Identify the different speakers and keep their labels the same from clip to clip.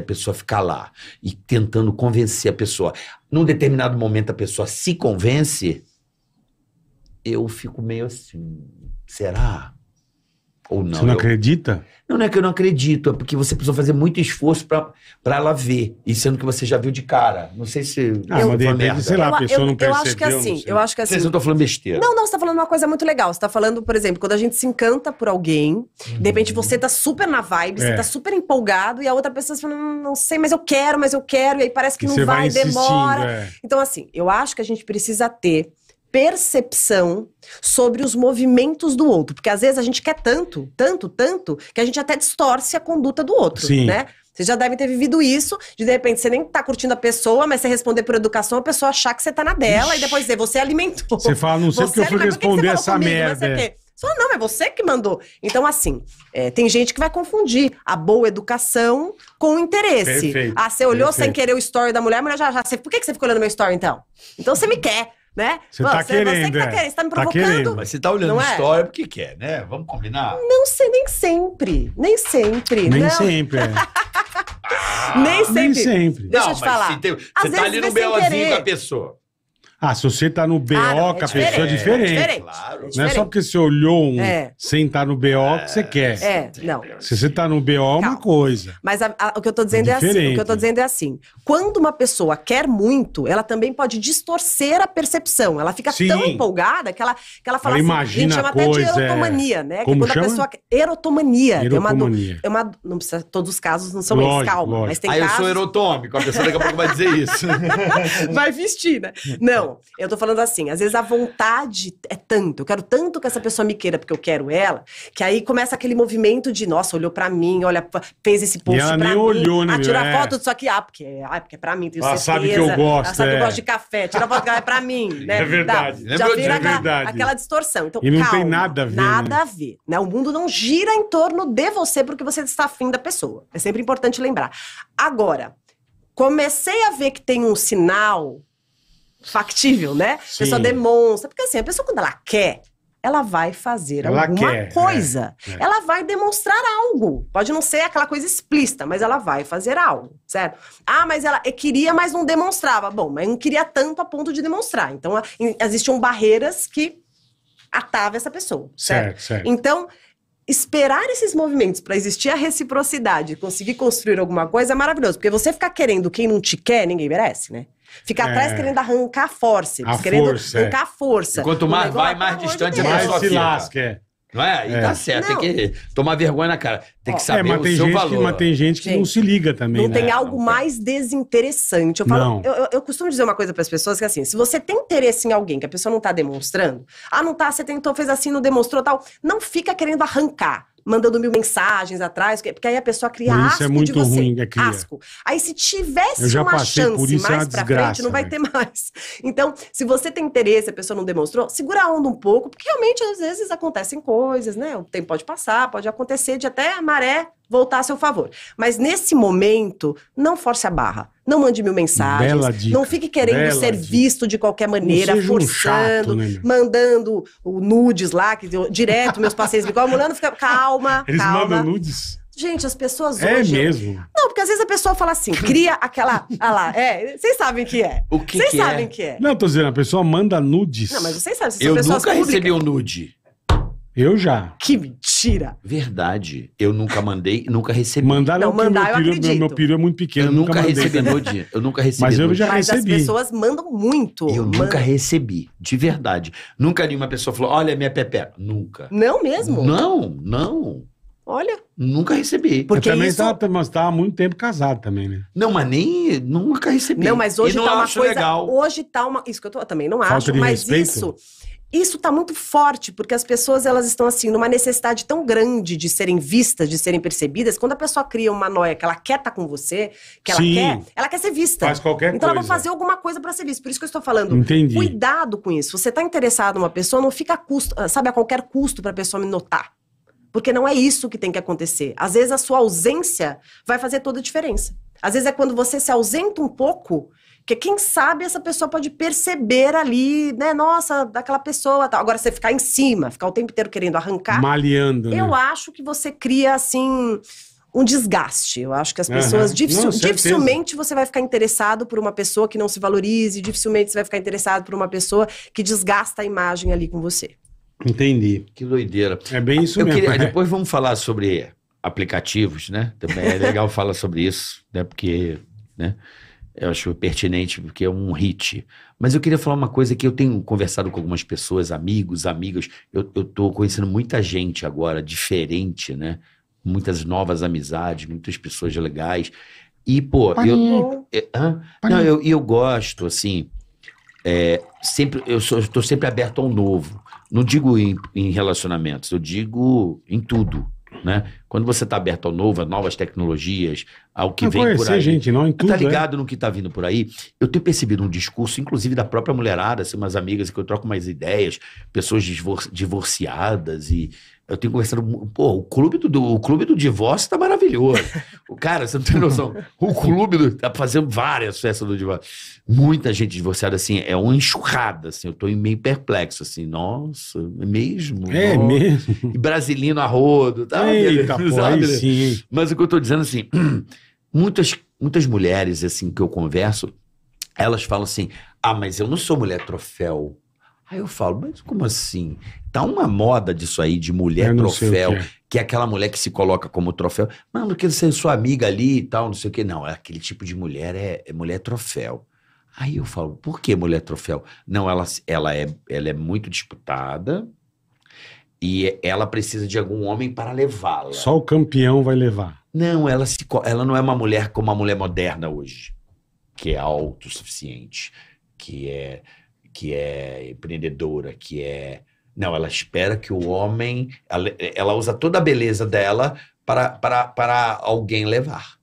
Speaker 1: a pessoa ficar lá e tentando convencer a pessoa. Num determinado momento a pessoa se convence, eu fico meio assim, será? ou não. Você não eu... acredita? Não, não é que eu não acredito, é porque você precisou fazer muito esforço para ela ver, e sendo que você já viu de cara. Não sei se. Ah, eu, mas de repente, sei lá, a pessoa não percebeu. Eu acho que assim, eu acho que assim. Vocês não estão falando besteira. Não, não,
Speaker 2: você tá falando uma coisa muito legal. Você tá falando, por exemplo, quando a gente se encanta por alguém, de repente uhum. você tá super na vibe, é. você tá super empolgado, e a outra pessoa fala, não, hum, não sei, mas eu quero, mas eu quero, e aí parece que e não vai, vai demora. É. Então, assim, eu acho que a gente precisa ter percepção sobre os movimentos do outro. Porque às vezes a gente quer tanto, tanto, tanto, que a gente até distorce a conduta do outro, Sim. né? Você já deve ter vivido isso, de, de repente você nem tá curtindo a pessoa, mas você responder por educação, a pessoa achar que você tá na dela Ixi. e depois dizer, você alimentou. Você fala, não sei porque eu fui responder essa comigo, merda. Você fala, só não, é você que mandou. Então, assim, é, tem gente que vai confundir a boa educação com o interesse. Perfeito, ah, você olhou perfeito. sem querer o story da mulher, a mulher já, já por que você ficou olhando meu story então? Então você me quer né? Você tá querendo, você que tá é. tá me tá provocando. Tá mas
Speaker 1: você tá olhando a é? história é? porque quer, né? Vamos combinar?
Speaker 2: Não sei, nem sempre. Nem sempre. Nem não. sempre, é.
Speaker 1: nem sempre. Nem sempre. Deixa eu te falar. Tem, você Às tá ali no BelAzinho com a pessoa. Ah, se você tá no BO ah, é com a pessoa é diferente. É diferente. Claro. Não é só porque você olhou um é. sem estar tá no BO que é, você quer.
Speaker 2: É, não.
Speaker 1: Se você tá no BO é uma coisa.
Speaker 2: Mas a, a, o que eu tô dizendo é, é assim, o que eu tô dizendo é assim. Quando uma pessoa quer muito, ela também pode distorcer a percepção. Ela fica Sim. tão empolgada que ela, que ela fala ela assim, imagina a gente chama coisa, até de é. erotomania, né? Como que quando chama? a pessoa erotomania, erotomania. É, uma, é uma não precisa todos os casos não são lógico, eles, calma, lógico. mas tem Aí casos. Aí eu sou erotômico, a pessoa daqui a pouco vai dizer isso. vai vestir, né? Não, não, eu tô falando assim, às vezes a vontade é tanto, eu quero tanto que essa pessoa me queira porque eu quero ela, que aí começa aquele movimento de, nossa, olhou pra mim, olha, fez esse post e ela pra nem mim. Olhou, né, ah, tira é. foto disso aqui, ah, porque é, ah, porque é pra mim, tenho ela ah, certeza. sabe que eu gosto, Ela ah, sabe é. que eu é. gosto de café, tira foto, é pra mim, é né? É verdade, Dá, é já é, vira é aquela, verdade. Aquela distorção. Então, e não calma, tem nada a ver. Né? Nada né? a ver, né? O mundo não gira em torno de você porque você está afim da pessoa. É sempre importante lembrar. Agora, comecei a ver que tem um sinal factível, né? Sim. A pessoa demonstra. Porque assim, a pessoa quando ela quer, ela vai fazer ela alguma quer, é, coisa. É, é. Ela vai demonstrar algo. Pode não ser aquela coisa explícita, mas ela vai fazer algo, certo? Ah, mas ela eh, queria, mas não demonstrava. Bom, mas não queria tanto a ponto de demonstrar. Então, existiam barreiras que atavam essa pessoa, certo? certo, certo. Então, esperar esses movimentos para existir a reciprocidade, conseguir construir alguma coisa é maravilhoso, porque você ficar querendo quem não te quer, ninguém merece, né? Fica atrás é. querendo arrancar fórceps, a querendo força, é. arrancar força. E quanto mais vai, mais distante mais a sua se lasca,
Speaker 1: é. Não é? E tá é. tá certo, não. tem que tomar vergonha na cara. Tem que saber é, mas o seu gente valor. Que, mas tem gente que não se liga também. Não né? tem algo
Speaker 2: não, mais desinteressante. Eu, falo, eu, eu, eu, costumo dizer uma coisa para as pessoas que é assim, se você tem interesse em alguém que a pessoa não tá demonstrando, ah, não tá, você tentou, fez assim, não demonstrou tal, não fica querendo arrancar mandando mil mensagens atrás, porque aí a pessoa cria isso é asco é muito de você. Ruim, é asco. Aí se tivesse uma chance é mais é pra desgraça, frente, não vai né? ter mais. Então, se você tem interesse, a pessoa não demonstrou, segura a onda um pouco, porque realmente às vezes acontecem coisas, né? O tempo pode passar, pode acontecer de até a maré voltar a seu favor. Mas nesse momento, não force a barra. Não mande mil mensagens. Não fique querendo Bela ser dica. visto de qualquer maneira, forçando, um chato, né? mandando nudes lá, que direto meus pacientes ligam, Mulano fica calma, Eles calma. mandam nudes? Gente, as pessoas é hoje. É mesmo? Não, porque às vezes a pessoa fala assim, cria aquela. Ah lá, é. Vocês sabem que é. O que Vocês é? sabem o que é.
Speaker 1: Não, tô dizendo, a pessoa manda nudes. Não,
Speaker 2: mas vocês sabem. Eu nunca recebi
Speaker 1: um nude. Eu já.
Speaker 2: Que mentira!
Speaker 1: Verdade. Eu nunca mandei, nunca recebi. Mandar não, não mandar meu eu período, acredito. Meu, meu período é muito pequeno. Eu nunca, nunca recebi dia. Eu nunca recebi Mas eu já Mas recebi. as pessoas
Speaker 2: mandam muito. Eu nunca
Speaker 1: recebi, de verdade. Nunca nenhuma pessoa falou, olha minha pepeca. Nunca. Não
Speaker 2: mesmo? Não,
Speaker 1: não. Olha. Nunca recebi. Porque eu também isso... tava, mas tava há muito tempo casado também, né? Não, mas nem nunca recebi. Não, mas hoje e não tá uma coisa. Legal.
Speaker 2: Hoje tá uma. Isso que eu tô, eu também não Falta acho, mas respeito? isso isso está muito forte, porque as pessoas elas estão assim numa necessidade tão grande de serem vistas, de serem percebidas. Quando a pessoa cria uma noia que ela quer estar tá com você, que ela Sim. quer, ela quer ser vista. Faz qualquer então coisa. ela vai fazer alguma coisa para ser vista. Por isso que eu estou falando, Entendi. cuidado com isso. Você está interessado numa pessoa, não fica a custo, ah, sabe, a qualquer custo para a pessoa me notar. Porque não é isso que tem que acontecer. Às vezes a sua ausência vai fazer toda a diferença. Às vezes é quando você se ausenta um pouco porque quem sabe essa pessoa pode perceber ali, né? Nossa, daquela pessoa. Tal. Agora, você ficar em cima, ficar o tempo inteiro querendo arrancar. Maleando. Né? Eu né? acho que você cria, assim, um desgaste. Eu acho que as pessoas. Uhum. Dificil, não, dificilmente você vai ficar interessado por uma pessoa que não se valorize, dificilmente você vai ficar interessado por uma pessoa que desgasta a imagem ali com você.
Speaker 1: Entendi. Que doideira. É bem isso eu mesmo. Queria, é. Depois vamos falar sobre aplicativos, né? Também é legal falar sobre isso, né? Porque, né? Eu acho pertinente porque é um hit. Mas eu queria falar uma coisa que eu tenho conversado com algumas pessoas, amigos, amigas. Eu estou conhecendo muita gente agora, diferente, né? Muitas novas amizades, muitas pessoas legais. E, pô, Paninho. eu. É, hã? Não, eu, eu gosto, assim. É, sempre Eu estou sempre aberto ao novo. Não digo em, em relacionamentos, eu digo em tudo. Né? Quando você está aberto ao novo, a novas tecnologias, ao que ah, vem por aí. gente, não em tá tudo. Tá ligado é? no que está vindo por aí? Eu tenho percebido um discurso, inclusive da própria mulherada, assim, umas amigas que eu troco mais ideias, pessoas divorciadas e eu tenho conversado, pô, o clube do, o clube do divórcio tá maravilhoso. Cara, você não tem noção. o clube do, tá fazendo várias festas do divórcio. Muita gente divorciada, assim, é uma enxurrada, assim. Eu tô meio perplexo, assim. Nossa, é mesmo? É nossa. mesmo? E brasileiro a rodo, tá? Eita, pô, Aí, Sim. Mas o que eu tô dizendo, assim, muitas, muitas mulheres, assim, que eu converso, elas falam assim, ah, mas eu não sou mulher troféu. Aí eu falo, mas como assim? Tá uma moda disso aí de mulher troféu, que é aquela mulher que se coloca como troféu. Mano, porque ser é sua amiga ali e tal, não sei o quê. Não, é aquele tipo de mulher é, é mulher troféu. Aí eu falo, por que mulher troféu? Não, ela, ela, é, ela é muito disputada e ela precisa de algum homem para levá-la. Só o campeão vai levar. Não, ela, se, ela não é uma mulher como a mulher moderna hoje, que é autossuficiente, que é que é empreendedora, que é. Não, ela espera que o homem. Ela, ela usa toda a beleza dela para, para, para alguém levar.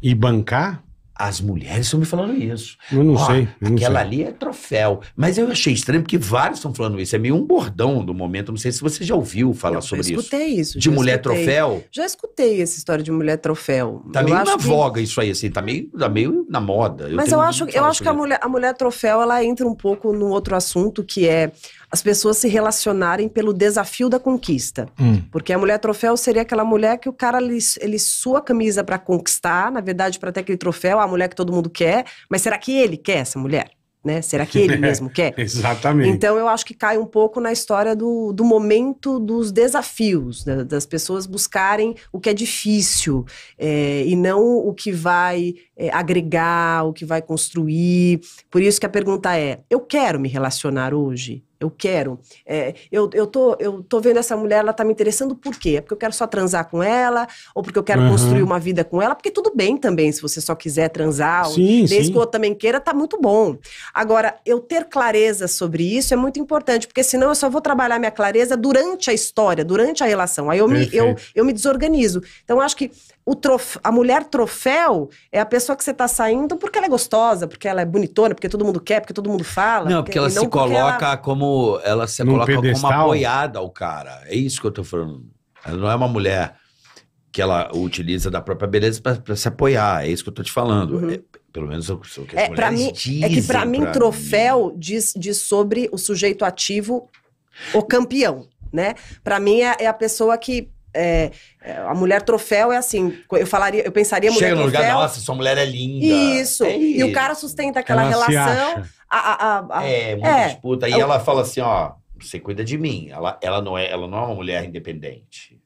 Speaker 1: E bancar? As mulheres estão me falando isso. Eu não sei. Eu aquela não sei. ali é troféu. Mas eu achei estranho, porque vários estão falando isso. É meio um bordão do momento. Não sei se você já ouviu falar eu, sobre isso. Eu escutei isso. isso. De mulher escutei. troféu?
Speaker 2: Já escutei essa história de mulher troféu. Tá eu meio na que... voga
Speaker 1: isso aí, assim. Tá meio, tá meio na moda. Mas eu, eu acho, eu acho que a
Speaker 2: mulher, a mulher troféu, ela entra um pouco num outro assunto, que é as pessoas se relacionarem pelo desafio da conquista. Hum. Porque a mulher troféu seria aquela mulher que o cara, ele, ele sua camisa para conquistar, na verdade, para ter aquele troféu, a mulher que todo mundo quer, mas será que ele quer essa mulher? Né? Será que ele mesmo quer? Exatamente. Então eu acho que cai um pouco na história do, do momento dos desafios, né? das pessoas buscarem o que é difícil é, e não o que vai é, agregar, o que vai construir. Por isso que a pergunta é: eu quero me relacionar hoje? Eu quero. É, eu, eu, tô, eu tô vendo essa mulher, ela tá me interessando por quê? É porque eu quero só transar com ela, ou porque eu quero uhum. construir uma vida com ela, porque tudo bem também, se você só quiser transar, sim, desde sim. que o outro também queira, tá muito bom. Agora, eu ter clareza sobre isso é muito importante, porque senão eu só vou trabalhar minha clareza durante a história, durante a relação. Aí eu, me, eu, eu me desorganizo. Então, acho que Trof... a mulher troféu é a pessoa que você está saindo porque ela é gostosa, porque ela é bonitona, porque todo mundo quer, porque todo mundo fala. Não, porque, ela não se coloca ela...
Speaker 1: como. Ela se Num coloca pedestal. como apoiada ao cara. É isso que eu tô falando. Ela não é uma mulher que ela utiliza da própria beleza para se apoiar. É isso que eu tô te falando. Uhum. É, pelo menos o que as é, mulheres mim, dizem. É que para mim, troféu
Speaker 2: mim. Diz, diz sobre o sujeito ativo, o campeão, né? Para mim é, é, a pessoa que é, é, a mulher troféu é assim, eu falaria, eu pensaria mulher Chega no troféu. lugar, nossa,
Speaker 1: sua mulher é linda. Isso.
Speaker 2: É isso. E o cara sustenta aquela ela relação. A, a, a, é, muita é,
Speaker 1: disputa. E eu... ela fala assim, ó, você cuida de mim. Ela, ela, não é, ela não é uma mulher independente.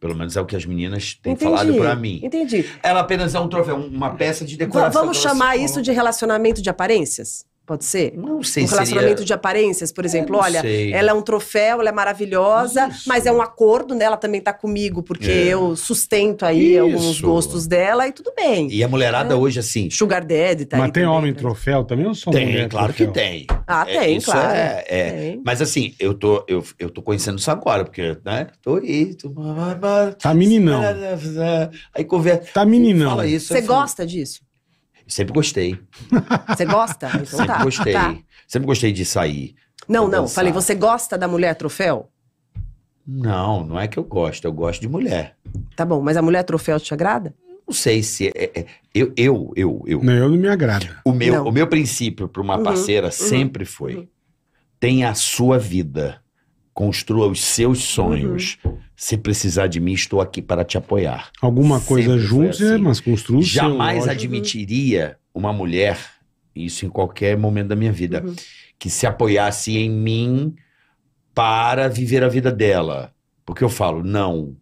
Speaker 1: Pelo menos é o que as meninas têm entendi, falado para mim. Entendi. Ela apenas é um troféu, uma peça de
Speaker 2: decoração. Vamos chamar isso de relacionamento de aparências? Pode ser? Não sei. Um relacionamento seria... de aparências, por é, exemplo. É, Olha, sei. ela é um troféu, ela é maravilhosa, Isso. mas é um acordo, né? Ela também tá comigo, porque é. eu sustento aí Isso. alguns gostos dela e tudo bem.
Speaker 1: E a mulherada é. hoje, assim. Sugar Daddy tá Mas tem também, homem né? troféu também ou só Tem, mulher claro troféu? que tem.
Speaker 2: Ah, é, tem, claro. É, tem.
Speaker 1: Mas assim, eu tô, eu, eu tô conhecendo isso agora, porque, né? Tô aí, tô... Tá meninão. Aí conversa. Tá meninão. Você
Speaker 2: gosta disso?
Speaker 1: Sempre gostei.
Speaker 2: Você gosta? Então sempre tá. gostei. Tá.
Speaker 1: Sempre gostei de sair.
Speaker 2: Não, não. Dançar. Falei, você gosta da mulher troféu?
Speaker 1: Não, não é que eu gosto. Eu gosto de mulher. Tá bom, mas a mulher troféu te agrada? Não sei se é, é, é eu, eu, eu, eu. Não, eu não me agrada. O meu, o meu princípio para uma uhum, parceira uhum, sempre foi: uhum. tem a sua vida. Construa os seus uhum. sonhos. Uhum. Se precisar de mim, estou aqui para te apoiar. Alguma Sempre coisa juntos, é, assim. mas construa Jamais né? admitiria uma mulher, isso em qualquer momento da minha vida, uhum. que se apoiasse em mim para viver a vida dela. Porque eu falo, não.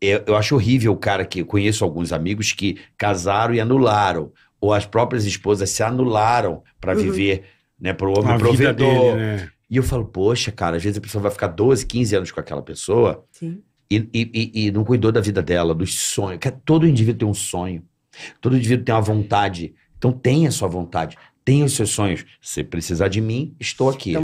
Speaker 1: Eu, eu acho horrível o cara que. Eu conheço alguns amigos que casaram e anularam. Ou as próprias esposas se anularam para uhum. viver né, para o homem a provedor. Dele, né? E eu falo, poxa, cara, às vezes a pessoa vai ficar 12, 15 anos com aquela pessoa e, e, e, e, não cuidou da vida dela, dos sonhos. Porque todo indivíduo tem um sonho, todo indivíduo tem uma vontade. Então tenha a sua vontade, tenha os seus sonhos. Se precisar de mim, estou aqui. Então,